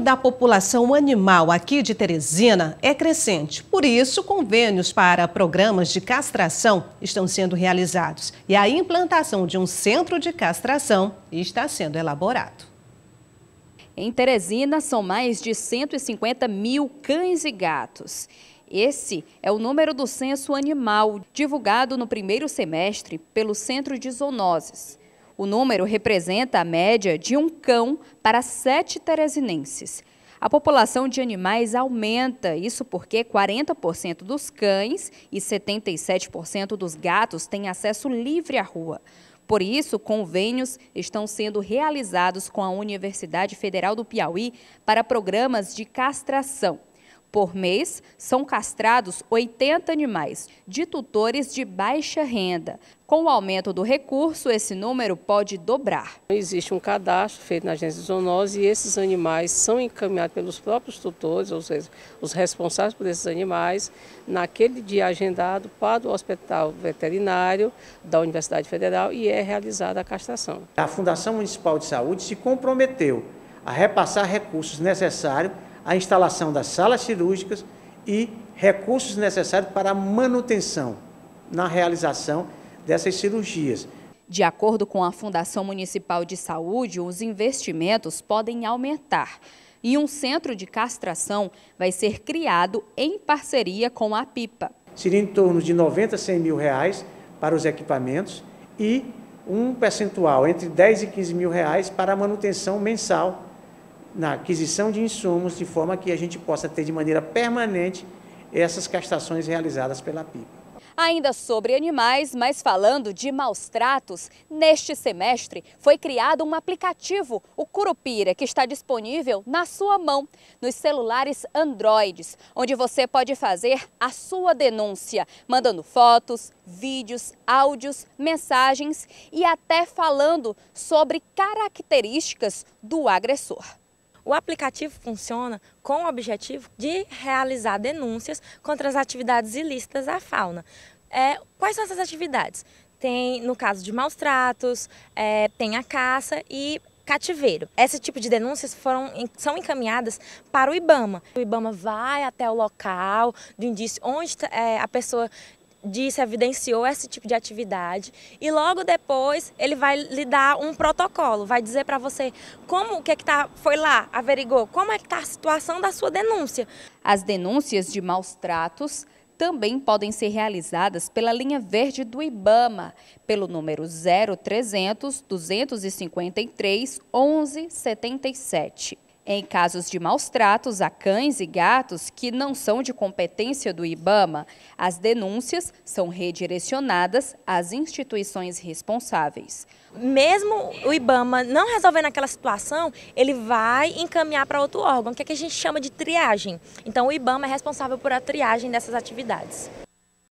número da população animal aqui de Teresina é crescente. Por isso, convênios para programas de castração estão sendo realizados e a implantação de um centro de castração está sendo elaborado. Em Teresina, são mais de 150 mil cães e gatos. Esse é o número do censo animal divulgado no primeiro semestre pelo Centro de Zoonoses. O número representa a média de um cão para sete teresinenses. A população de animais aumenta, isso porque 40% dos cães e 77% dos gatos têm acesso livre à rua. Por isso, convênios estão sendo realizados com a Universidade Federal do Piauí para programas de castração. Por mês, são castrados 80 animais de tutores de baixa renda. Com o aumento do recurso, esse número pode dobrar. Existe um cadastro feito na agência de zoonose e esses animais são encaminhados pelos próprios tutores, ou seja, os responsáveis por esses animais, naquele dia agendado para o Hospital Veterinário da Universidade Federal e é realizada a castração. A Fundação Municipal de Saúde se comprometeu a repassar recursos necessários a instalação das salas cirúrgicas e recursos necessários para a manutenção na realização dessas cirurgias. De acordo com a Fundação Municipal de Saúde, os investimentos podem aumentar e um centro de castração vai ser criado em parceria com a PIPA. Seria em torno de 90 a 100 mil reais para os equipamentos e um percentual entre 10 e 15 mil reais para a manutenção mensal na aquisição de insumos, de forma que a gente possa ter de maneira permanente essas castrações realizadas pela PIPA. Ainda sobre animais, mas falando de maus tratos, neste semestre foi criado um aplicativo, o Curupira, que está disponível na sua mão, nos celulares Androids, onde você pode fazer a sua denúncia, mandando fotos, vídeos, áudios, mensagens e até falando sobre características do agressor. O aplicativo funciona com o objetivo de realizar denúncias contra as atividades ilícitas à fauna. É, quais são essas atividades? Tem, no caso de maus tratos, é, tem a caça e cativeiro. Esse tipo de denúncias foram, são encaminhadas para o IBAMA. O IBAMA vai até o local do indício onde é, a pessoa disse evidenciou esse tipo de atividade e logo depois ele vai lhe dar um protocolo, vai dizer para você como o que é que tá, foi lá, averigou, como é que está a situação da sua denúncia. As denúncias de maus tratos também podem ser realizadas pela linha verde do IBAMA, pelo número 0300 253 1177. Em casos de maus tratos a cães e gatos que não são de competência do IBAMA, as denúncias são redirecionadas às instituições responsáveis. Mesmo o IBAMA não resolvendo aquela situação, ele vai encaminhar para outro órgão, que é que a gente chama de triagem. Então o IBAMA é responsável por a triagem dessas atividades.